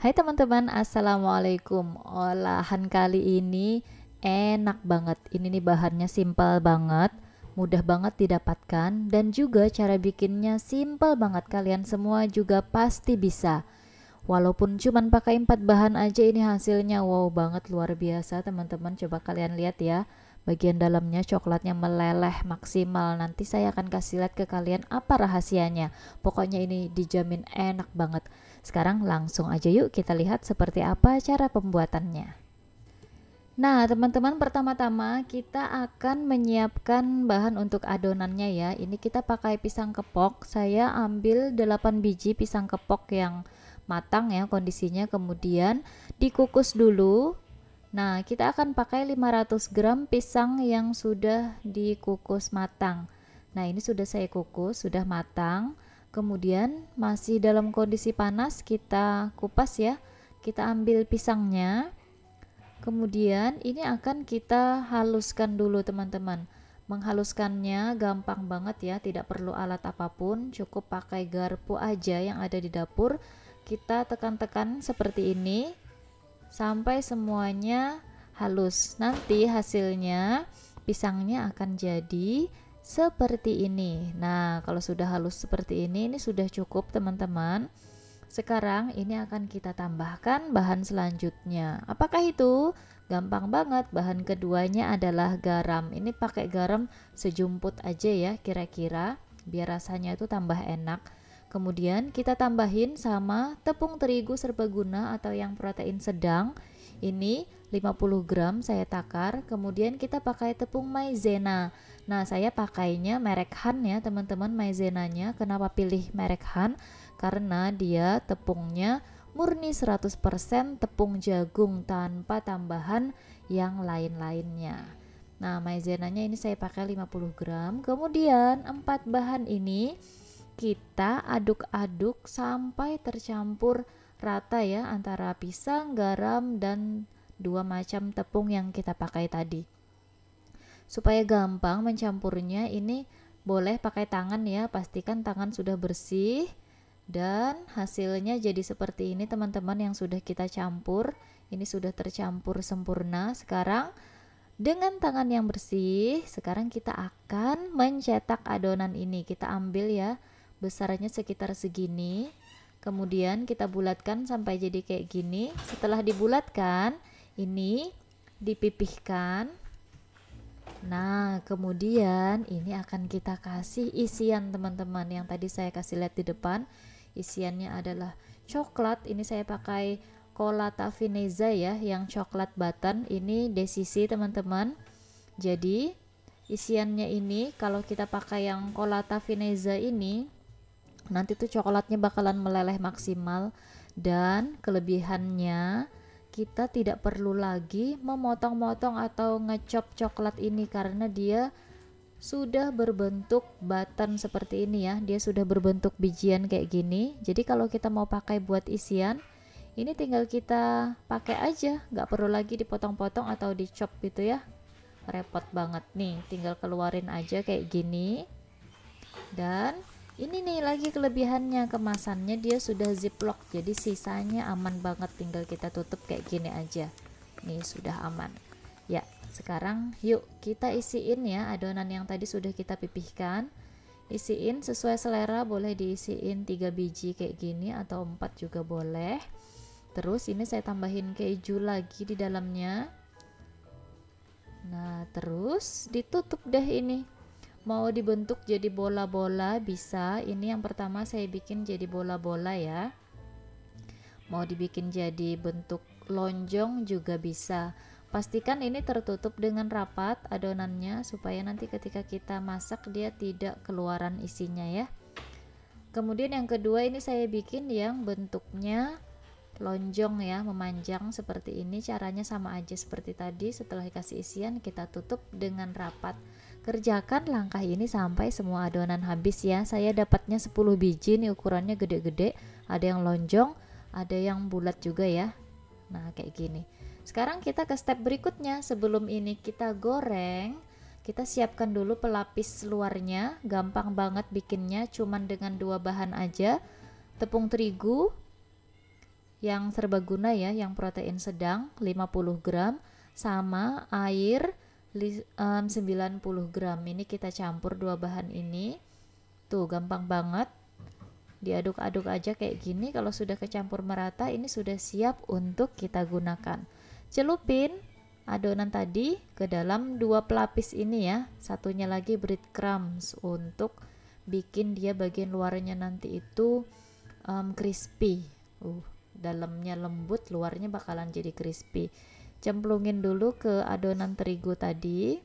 Hai teman-teman, Assalamualaikum Olahan kali ini enak banget Ini nih bahannya simple banget Mudah banget didapatkan Dan juga cara bikinnya simple banget Kalian semua juga pasti bisa Walaupun cuman pakai empat bahan aja ini hasilnya wow banget luar biasa teman-teman Coba kalian lihat ya Bagian dalamnya coklatnya meleleh maksimal Nanti saya akan kasih lihat ke kalian apa rahasianya Pokoknya ini dijamin enak banget sekarang langsung aja yuk kita lihat seperti apa cara pembuatannya. Nah, teman-teman, pertama-tama kita akan menyiapkan bahan untuk adonannya ya. Ini kita pakai pisang kepok. Saya ambil 8 biji pisang kepok yang matang ya kondisinya. Kemudian dikukus dulu. Nah, kita akan pakai 500 gram pisang yang sudah dikukus matang. Nah, ini sudah saya kukus, sudah matang. Kemudian masih dalam kondisi panas kita kupas ya. Kita ambil pisangnya. Kemudian ini akan kita haluskan dulu teman-teman. Menghaluskannya gampang banget ya, tidak perlu alat apapun, cukup pakai garpu aja yang ada di dapur. Kita tekan-tekan seperti ini sampai semuanya halus. Nanti hasilnya pisangnya akan jadi seperti ini. Nah, kalau sudah halus seperti ini, ini sudah cukup, teman-teman. Sekarang ini akan kita tambahkan bahan selanjutnya. Apakah itu? Gampang banget. Bahan keduanya adalah garam. Ini pakai garam sejumput aja ya kira-kira biar rasanya itu tambah enak. Kemudian kita tambahin sama tepung terigu serbaguna atau yang protein sedang ini 50 gram saya takar, kemudian kita pakai tepung maizena. Nah, saya pakainya merek Han ya, teman-teman, maizenanya. Kenapa pilih merek Han? Karena dia tepungnya murni 100% tepung jagung tanpa tambahan yang lain-lainnya. Nah, maizenanya ini saya pakai 50 gram. Kemudian empat bahan ini kita aduk-aduk sampai tercampur rata ya antara pisang, garam, dan dua macam tepung yang kita pakai tadi. Supaya gampang mencampurnya ini boleh pakai tangan ya, pastikan tangan sudah bersih dan hasilnya jadi seperti ini teman-teman yang sudah kita campur. Ini sudah tercampur sempurna. Sekarang dengan tangan yang bersih, sekarang kita akan mencetak adonan ini. Kita ambil ya, besarnya sekitar segini Kemudian kita bulatkan sampai jadi kayak gini. Setelah dibulatkan, ini dipipihkan. Nah, kemudian ini akan kita kasih isian teman-teman yang tadi saya kasih lihat di depan. Isiannya adalah coklat. Ini saya pakai cola tafineza ya, yang coklat button Ini desisi teman-teman. Jadi, isiannya ini kalau kita pakai yang cola tafineza ini nanti tuh coklatnya bakalan meleleh maksimal dan kelebihannya kita tidak perlu lagi memotong-motong atau ngecop coklat ini karena dia sudah berbentuk batan seperti ini ya dia sudah berbentuk bijian kayak gini jadi kalau kita mau pakai buat isian ini tinggal kita pakai aja nggak perlu lagi dipotong-potong atau dicop gitu ya repot banget nih tinggal keluarin aja kayak gini dan ini nih lagi kelebihannya kemasannya dia sudah ziplock jadi sisanya aman banget tinggal kita tutup kayak gini aja nih sudah aman ya sekarang yuk kita isiin ya adonan yang tadi sudah kita pipihkan isiin sesuai selera boleh diisiin 3 biji kayak gini atau 4 juga boleh terus ini saya tambahin keju lagi di dalamnya nah terus ditutup deh ini mau dibentuk jadi bola-bola bisa ini yang pertama saya bikin jadi bola-bola ya mau dibikin jadi bentuk lonjong juga bisa pastikan ini tertutup dengan rapat adonannya supaya nanti ketika kita masak dia tidak keluaran isinya ya kemudian yang kedua ini saya bikin yang bentuknya lonjong ya memanjang seperti ini caranya sama aja seperti tadi setelah dikasih isian kita tutup dengan rapat Kerjakan langkah ini sampai semua adonan habis ya. Saya dapatnya 10 biji nih ukurannya gede-gede, ada yang lonjong, ada yang bulat juga ya. Nah, kayak gini. Sekarang kita ke step berikutnya. Sebelum ini kita goreng, kita siapkan dulu pelapis luarnya. Gampang banget bikinnya, cuman dengan dua bahan aja. Tepung terigu yang serbaguna ya, yang protein sedang 50 gram sama air 90 gram ini kita campur dua bahan ini tuh gampang banget diaduk-aduk aja kayak gini kalau sudah kecampur merata ini sudah siap untuk kita gunakan celupin adonan tadi ke dalam dua pelapis ini ya satunya lagi breadcrumbs untuk bikin dia bagian luarnya nanti itu um, crispy uh dalamnya lembut luarnya bakalan jadi crispy cemplungin dulu ke adonan terigu tadi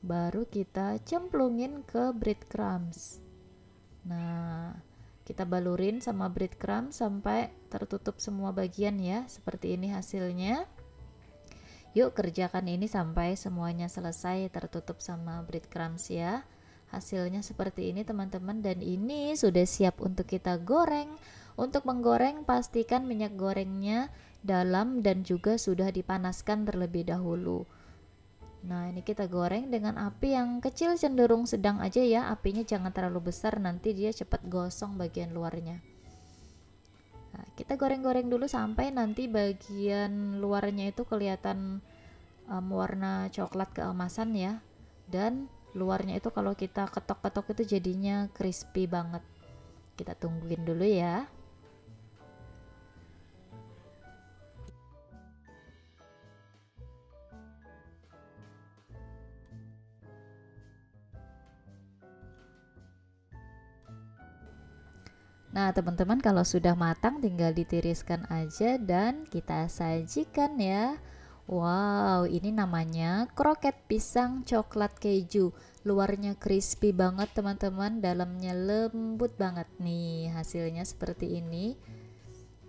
baru kita cemplungin ke breadcrumbs nah kita balurin sama breadcrumbs sampai tertutup semua bagian ya seperti ini hasilnya yuk kerjakan ini sampai semuanya selesai tertutup sama breadcrumbs ya hasilnya seperti ini teman-teman dan ini sudah siap untuk kita goreng untuk menggoreng, pastikan minyak gorengnya dalam dan juga sudah dipanaskan terlebih dahulu. Nah, ini kita goreng dengan api yang kecil cenderung sedang aja ya. Apinya jangan terlalu besar, nanti dia cepat gosong bagian luarnya. Nah, kita goreng-goreng dulu sampai nanti bagian luarnya itu kelihatan um, warna coklat keemasan ya. Dan luarnya itu kalau kita ketok-ketok itu jadinya crispy banget. Kita tungguin dulu ya. Nah, teman-teman kalau sudah matang tinggal ditiriskan aja dan kita sajikan ya. Wow, ini namanya kroket pisang coklat keju. Luarnya crispy banget teman-teman, dalamnya lembut banget nih. Hasilnya seperti ini.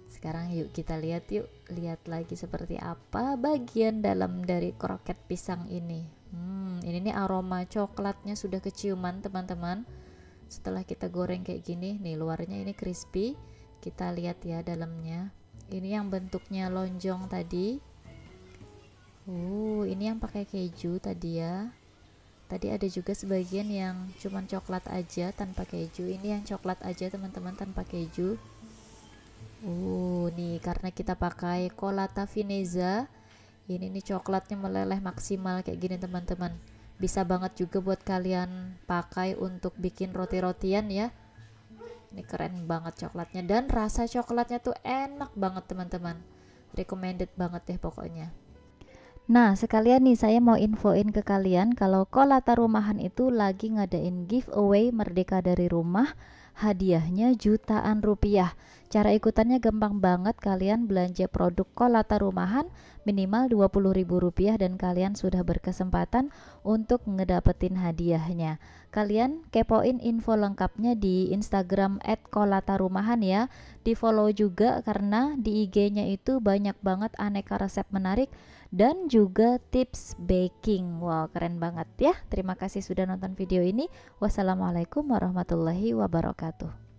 Sekarang yuk kita lihat yuk, lihat lagi seperti apa bagian dalam dari kroket pisang ini. Hmm, ini nih aroma coklatnya sudah keciuman teman-teman setelah kita goreng kayak gini nih luarnya ini crispy kita lihat ya dalamnya ini yang bentuknya lonjong tadi uh ini yang pakai keju tadi ya tadi ada juga sebagian yang cuman coklat aja tanpa keju ini yang coklat aja teman-teman tanpa keju uh nih karena kita pakai colata fineza ini nih coklatnya meleleh maksimal kayak gini teman-teman bisa banget juga buat kalian pakai untuk bikin roti-rotian ya ini keren banget coklatnya dan rasa coklatnya tuh enak banget teman-teman recommended banget deh pokoknya Nah, sekalian nih saya mau infoin ke kalian kalau Kolata Rumahan itu lagi ngadain giveaway Merdeka dari Rumah, hadiahnya jutaan rupiah. Cara ikutannya gampang banget kalian belanja produk kolata rumahan minimal Rp20.000 dan kalian sudah berkesempatan untuk ngedapetin hadiahnya. Kalian kepoin info lengkapnya di Instagram @kolatarumahan ya. Di follow juga karena di IG-nya itu banyak banget aneka resep menarik dan juga tips baking. Wow, keren banget ya. Terima kasih sudah nonton video ini. Wassalamualaikum warahmatullahi wabarakatuh.